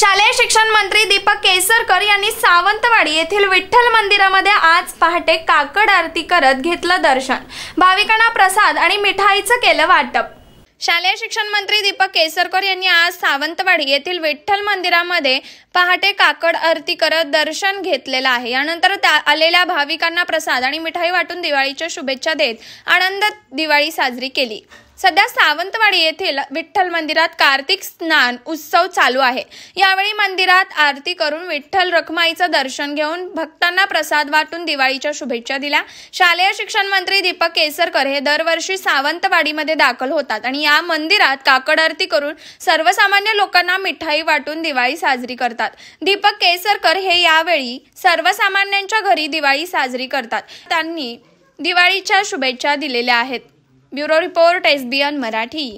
शालेय शिक्षण मंत्री दीपक केसरकर यांनी सावंतवाडी येथील विठ्ठल मंदिरामध्ये आज पहाटे काकड आरती करत घेतलं दर्शन भाविकांना प्रसाद आणि मिठाईचं केलं वाटप शालेय शिक्षण मंत्री दीपक केसरकर यांनी आज सावंतवाडी येथील विठ्ठल मंदिरामध्ये पहाटे काकड आरती करत दर्शन घेतलेलं आहे यानंतर आलेल्या भाविकांना प्रसाद आणि मिठाई वाटून दिवाळीच्या शुभेच्छा देत आनंद दिवाळी साजरी केली सध्या सावंतवाडी येथील विठ्ठल मंदिरात कार्तिक स्नान उत्सव चालू आहे यावेळी मंदिरात आरती करून विठ्ठल रखमाईचं दर्शन घेऊन भक्तांना प्रसाद वाटून दिवाळीच्या शुभेच्छा दिल्या शालेय शिक्षण मंत्री दीपक केसरकर हे दरवर्षी सावंतवाडीमध्ये दाखल होतात आणि या मंदिरात काकड आरती करून सर्वसामान्य लोकांना मिठाई वाटून दिवाळी साजरी करतात दीपक केसरकर हे यावेळी सर्वसामान्यांच्या घरी दिवाळी साजरी करतात त्यांनी दिवाळीच्या शुभेच्छा दिलेल्या आहेत ब्युरो रिपोर्ट एसबीएन मराठी